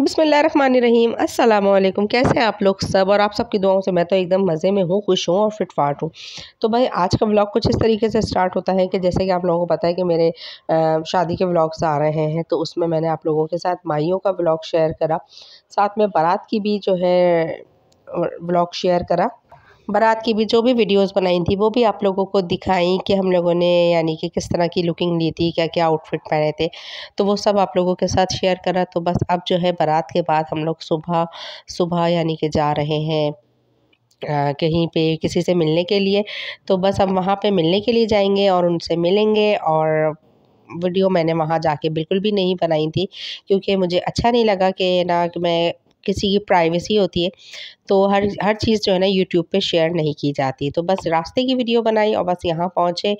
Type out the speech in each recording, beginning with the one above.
बिसमीम अल्लाम कैसे हैं आप लोग सब और आप सबकी दुआओं से मैं तो एकदम मज़े में हूँ खुश हूँ और फिट फाट हूँ तो भाई आज का व्लॉग कुछ इस तरीके से स्टार्ट होता है कि जैसे कि आप लोगों को पता है कि मेरे शादी के व्लॉग्स आ रहे हैं तो उसमें मैंने आप लोगों के साथ माइयों का ब्लॉग शेयर करा साथ में बारात की भी जो है व्लॉग शेयर करा बारात की भी जो भी वीडियोस बनाई थी वो भी आप लोगों को दिखाई कि हम लोगों ने यानी कि किस तरह की लुकिंग ली थी क्या क्या आउटफिट पहने थे तो वो सब आप लोगों के साथ शेयर करा तो बस अब जो है बारात के बाद हम लोग सुबह सुबह यानी कि जा रहे हैं कहीं पे किसी से मिलने के लिए तो बस अब वहाँ पे मिलने के लिए जाएंगे और उनसे मिलेंगे और वीडियो मैंने वहाँ जाके बिल्कुल भी नहीं बनाई थी क्योंकि मुझे अच्छा नहीं लगा कि ना कि मैं किसी की प्राइवेसी होती है तो हर हर चीज़ जो है ना यूट्यूब पे शेयर नहीं की जाती तो बस रास्ते की वीडियो बनाई और बस यहाँ पहुँचे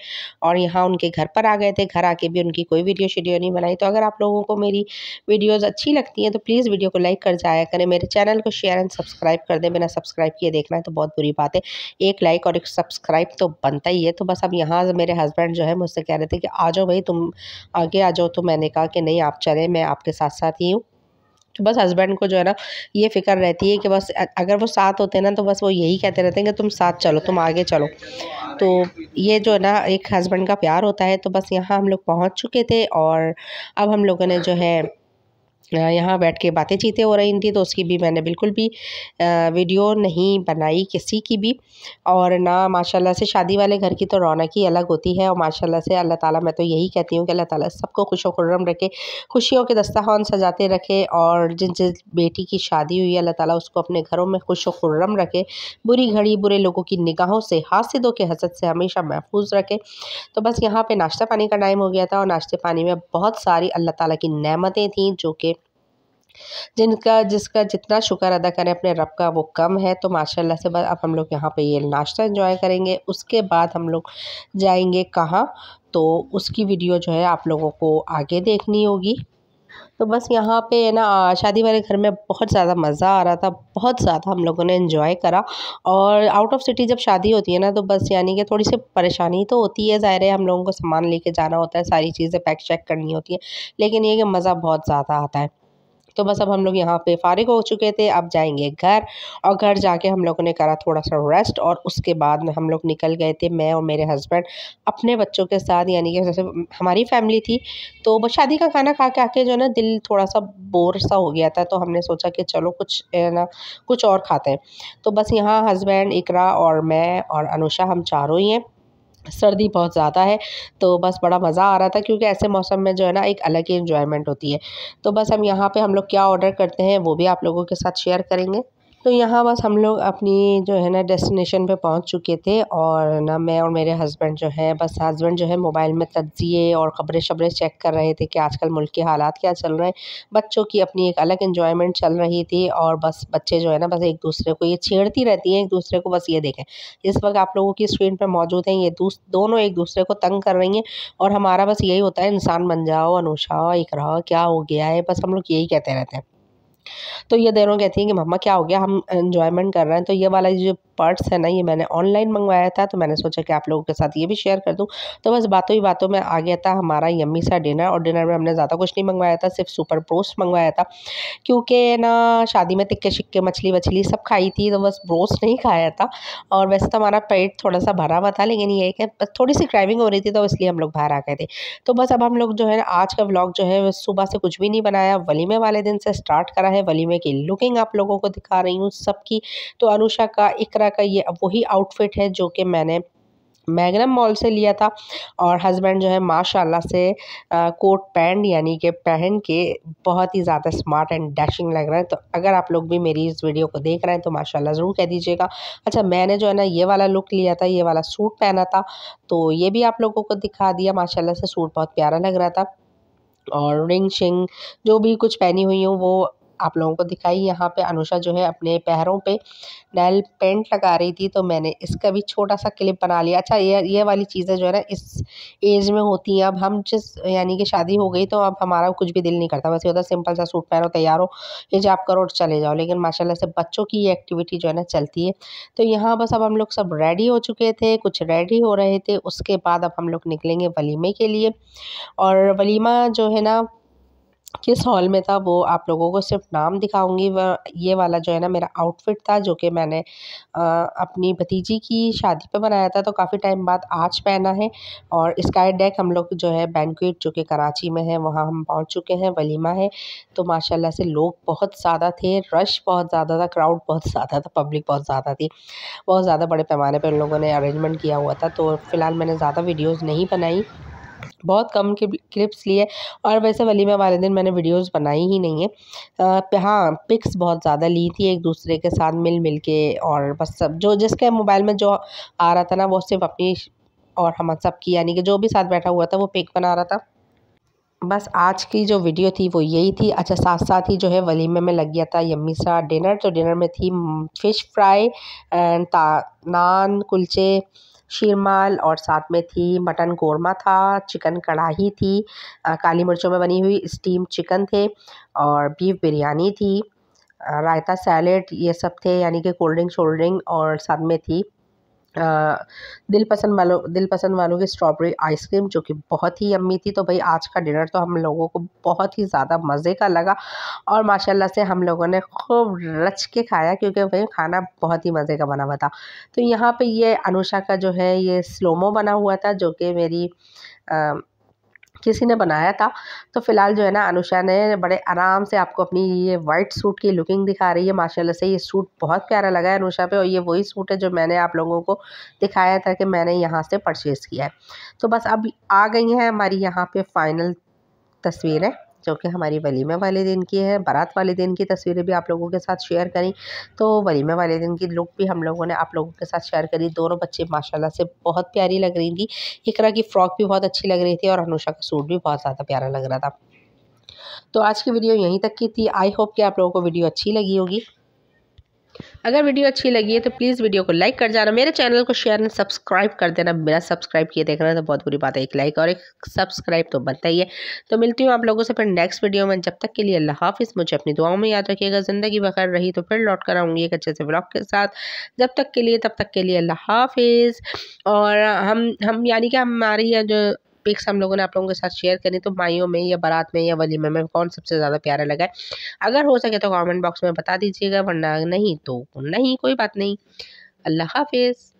और यहाँ उनके घर पर आ गए थे घर आके भी उनकी कोई वीडियो शीडियो नहीं बनाई तो अगर आप लोगों को मेरी वीडियोज़ अच्छी लगती हैं तो प्लीज़ वीडियो को लाइक कर जाया करें मेरे चैनल को शेयर एंड सब्सक्राइब कर दें बिना सब्सक्राइब किए देखना है तो बहुत बुरी बात है एक लाइक और एक सब्सक्राइब तो बनता ही है तो बस अब यहाँ मेरे हस्बैंड जो है मुझसे कह रहे थे कि आ जाओ भाई तुम आगे आ जाओ तो मैंने कहा कि नहीं आप चले मैं आपके साथ साथ ही हूँ तो बस हस्बैंड को जो है ना ये फ़िक्र रहती है कि बस अगर वो साथ होते हैं ना तो बस वो यही कहते रहते हैं कि तुम साथ चलो तुम आगे चलो तो ये जो है ना एक हस्बैंड का प्यार होता है तो बस यहाँ हम लोग पहुँच चुके थे और अब हम लोगों ने जो है यहाँ बैठ के बातें चीतें हो रही थी तो उसकी भी मैंने बिल्कुल भी वीडियो नहीं बनाई किसी की भी और ना माशाल्लाह से शादी वाले घर की तो रौनक ही अलग होती है और माशाल्लाह से अल्लाह ताला मैं तो यही कहती हूँ कि अल्लाह ताला सबको खुश खुर्रम रखे खुशियों के दस्ताखान सजाते रखे और जिन जिस बेटी की शादी हुई अल्लाह ताला उसको अपने घरों में खुश खुर्रम रखे बुरी घड़ी बुरे लोगों की निगाहों से हासिदों के हसद से हमेशा महफूज रखे तो बस यहाँ पर नाश्ता पानी का टाइम हो गया था और नाश्ते पानी में बहुत सारी अल्लाह ताली की नमतें थी जो कि जिनका जिसका जितना शुक्र अदा करें अपने रब का वो कम है तो माशाल्लाह से बस अब हम लोग यहाँ पे ये नाश्ता इन्जॉय करेंगे उसके बाद हम लोग जाएंगे कहाँ तो उसकी वीडियो जो है आप लोगों को आगे देखनी होगी तो बस यहाँ पे ना शादी वाले घर में बहुत ज़्यादा मज़ा आ रहा था बहुत ज़्यादा हम लोगों ने इन्जॉय करा और आउट ऑफ सिटी जब शादी होती है ना तो बस यानी कि थोड़ी सी परेशानी तो होती है ज़ाहिर है हम लोगों को सामान लेके जाना होता है सारी चीज़ें पैक चेक करनी होती है लेकिन ये कि मज़ा बहुत ज़्यादा आता है तो बस अब हम लोग यहाँ पे फारिग हो चुके थे अब जाएंगे घर और घर जाके हम लोगों ने करा थोड़ा सा रेस्ट और उसके बाद में हम लोग निकल गए थे मैं और मेरे हस्बैंड अपने बच्चों के साथ यानी कि जैसे हमारी फैमिली थी तो बस शादी का खाना खा के आके जो है ना दिल थोड़ा सा बोर सा हो गया था तो हमने सोचा कि चलो कुछ ना कुछ और खाते हैं तो बस यहाँ हस्बैंड इकरा और मैं और अनुषा हम चारों ही हैं सर्दी बहुत ज़्यादा है तो बस बड़ा मज़ा आ रहा था क्योंकि ऐसे मौसम में जो है ना एक अलग ही इन्जॉयमेंट होती है तो बस हम यहाँ पे हम लोग क्या ऑर्डर करते हैं वो भी आप लोगों के साथ शेयर करेंगे तो यहाँ बस हम लोग अपनी जो है ना डेस्टिनेशन पे पहुँच चुके थे और ना मैं और मेरे हस्बैंड जो है बस हस्बैंड जो है मोबाइल में तजिए और खबरें शबरें चेक कर रहे थे कि आजकल मुल्क के हालात क्या चल रहे हैं बच्चों की अपनी एक अलग इन्जॉयमेंट चल रही थी और बस बच्चे जो है ना बस एक दूसरे को ये छेड़ती रहती हैं एक दूसरे को बस ये देखें इस वक्त आप लोगों की स्क्रीन पर मौजूद हैं ये दोनों एक दूसरे को तंग कर रही हैं और हमारा बस यही होता है इंसान बन जाओ अनुषा एक रहो क्या हो गया है बस हम लोग यही कहते रहते हैं तो ये दोनों कहती हैं कि मम्मा क्या हो गया हम इन्जॉयमेंट कर रहे हैं तो ये वाला जो पर्ट्स है ना ये मैंने ऑनलाइन मंगवाया था तो मैंने सोचा कि आप लोगों के साथ ये भी शेयर कर दूँ तो बस बातों ही बातों में आ गया था हमारा यम्मी सा डिनर और डिनर में हमने ज़्यादा कुछ नहीं मंगवाया था सिर्फ सुपर ब्रोस्ट मंगवाया था क्योंकि ना शादी में तिक्के शिक्के मछली वछली सब खाई थी तो बस ब्रोस्ट नहीं खाया था और वैसे तो हमारा पेट थोड़ा सा भरा हुआ था लेकिन ये कि थोड़ी सी क्राइविंग हो रही थी तो इसलिए हम लोग बाहर आ गए थे तो बस अब हम लोग जो है आज का ब्लॉग जो है सुबह से कुछ भी नहीं बनाया वलीमे वाले दिन से स्टार्ट करा है वलीमे की लुकिंग आप लोगों को दिखा रही हूँ सबकी तो अनुषा का इकरा का ये वही आउटफिट है जो कि मैंने मैगनम मॉल से लिया था और हस्बैंड जो है माशाल्लाह से आ, कोट पैंट यानी कि पहन के बहुत ही ज़्यादा स्मार्ट एंड डैशिंग लग रहा है तो अगर आप लोग भी मेरी इस वीडियो को देख रहे हैं तो माशाल्लाह ज़रूर कह दीजिएगा अच्छा मैंने जो है ना ये वाला लुक लिया था ये वाला सूट पहना था तो ये भी आप लोगों को दिखा दिया माशाल्लाह से सूट बहुत प्यारा लग रहा था और रिंग शिंग जो भी कुछ पहनी हुई हूँ वो आप लोगों को दिखाई यहाँ पे अनुषा जो है अपने पैरों पे नैल पेंट लगा रही थी तो मैंने इसका भी छोटा सा क्लिप बना लिया अच्छा ये ये वाली चीज़ें जो है ना इस एज में होती हैं अब हम जिस यानी कि शादी हो गई तो अब हमारा कुछ भी दिल नहीं करता बस ये होता सिंपल सा सूट पहनो तैयार हो ये करो और चले जाओ लेकिन माशाला से बच्चों की ये एक्टिविटी जो है ना चलती है तो यहाँ बस अब हम लोग सब रेडी हो चुके थे कुछ रेडी हो रहे थे उसके बाद अब हम लोग निकलेंगे वलीमे के लिए और वलीमा जो है ना किस हॉल में था वो आप लोगों को सिर्फ नाम दिखाऊंगी वह ये वाला जो है ना मेरा आउटफिट था जो कि मैंने आ, अपनी भतीजी की शादी पे बनाया था तो काफ़ी टाइम बाद आज पहना है और स्काई डेक हम लोग जो है बैंकुट जो कि कराची में है वहाँ हम पहुँच चुके हैं वलीमा है तो माशाल्लाह से लोग बहुत ज़्यादा थे रश बहुत ज़्यादा था क्राउड बहुत ज़्यादा था पब्लिक बहुत ज़्यादा थी बहुत ज़्यादा बड़े पैमाने पर उन लोगों ने अरेंजमेंट किया हुआ था तो फ़िलहाल मैंने ज़्यादा वीडियोज़ नहीं बनाई बहुत कम क्लिप्स लिए और वैसे वलीमा वाले दिन मैंने वीडियोस बनाई ही नहीं है हाँ पिक्स बहुत ज़्यादा ली थी एक दूसरे के साथ मिल मिल के और बस सब जो जिसके मोबाइल में जो आ रहा था ना वो सिर्फ अपनी और हम सब की यानी कि जो भी साथ बैठा हुआ था वो पिक बना रहा था बस आज की जो वीडियो थी वो यही थी अच्छा साथ साथ ही जो है वलीमे में लग गया था यम्मी सा डिनर तो डिनर में थी फ़िश फ्राई एंड नान कुलचे शीरमाल और साथ में थी मटन कोरमा था चिकन कढ़ाई थी काली मिर्चों में बनी हुई स्टीम चिकन थे और बीफ बिरयानी थी रायता सैलेड ये सब थे यानी कि कोल्ड ड्रिंक शोल्ड ड्रिंक और साथ में थी दिल पसंद वालों दिल पसंद वालों की स्ट्रॉबेरी आइसक्रीम जो कि बहुत ही अम्मी थी तो भाई आज का डिनर तो हम लोगों को बहुत ही ज़्यादा मज़े का लगा और माशाल्लाह से हम लोगों ने खूब रच के खाया क्योंकि वही खाना बहुत ही मज़े का बना हुआ था तो यहाँ पे ये अनुषा का जो है ये स्लोमो बना हुआ था जो कि मेरी आ, किसी ने बनाया था तो फ़िलहाल जो है ना अनुषा ने बड़े आराम से आपको अपनी ये वाइट सूट की लुकिंग दिखा रही है माशाल्लाह से ये सूट बहुत प्यारा लगा है अनुषा पे और ये वही सूट है जो मैंने आप लोगों को दिखाया था कि मैंने यहाँ से परचेज़ किया है तो बस अब आ गई हैं हमारी यहाँ पर फाइनल तस्वीरें जो कि हमारी वलीमे वाले दिन की है बारात वाले दिन की तस्वीरें भी आप लोगों के साथ शेयर करी तो वलीमे वाले दिन की लुक भी हम लोगों ने आप लोगों के साथ शेयर करी दोनों बच्चे माशाला से बहुत प्यारी लग रही थी इकरा की फ़्रॉक भी बहुत अच्छी लग रही थी और अनुषा का सूट भी बहुत ज़्यादा प्यारा लग रहा था तो आज की वीडियो यहीं तक की थी आई होप कि आप लोगों को वीडियो अच्छी लगी होगी अगर वीडियो अच्छी लगी है तो प्लीज़ वीडियो को लाइक कर जाना मेरे चैनल को शेयर एंड सब्सक्राइब कर देना बिना सब्सक्राइब किए देखना तो बहुत बुरी बात है एक लाइक और एक सब्सक्राइब तो बनता ही है तो मिलती हूँ आप लोगों से फिर नेक्स्ट वीडियो में जब तक के लिए अल्लाह हाफिज़ मुझे अपनी दुआओं में याद रखिएगा ज़िंदगी बखर रही तो फिर लौट कर आऊँगी एक अच्छे से ब्लॉग के साथ जब तक के लिए तब तक के लिए अल्लाह हाफिज़ और हम हम यानी कि हमारी जो पिक्स हम लोगों ने आप लोगों के साथ शेयर करी तो माइयों में या बारात में या वलीमे में कौन सबसे ज़्यादा प्यारा लगा है अगर हो सके तो कॉमेंट बॉक्स में बता दीजिएगा वरना नहीं तो नहीं कोई बात नहीं अल्लाह हाफिज़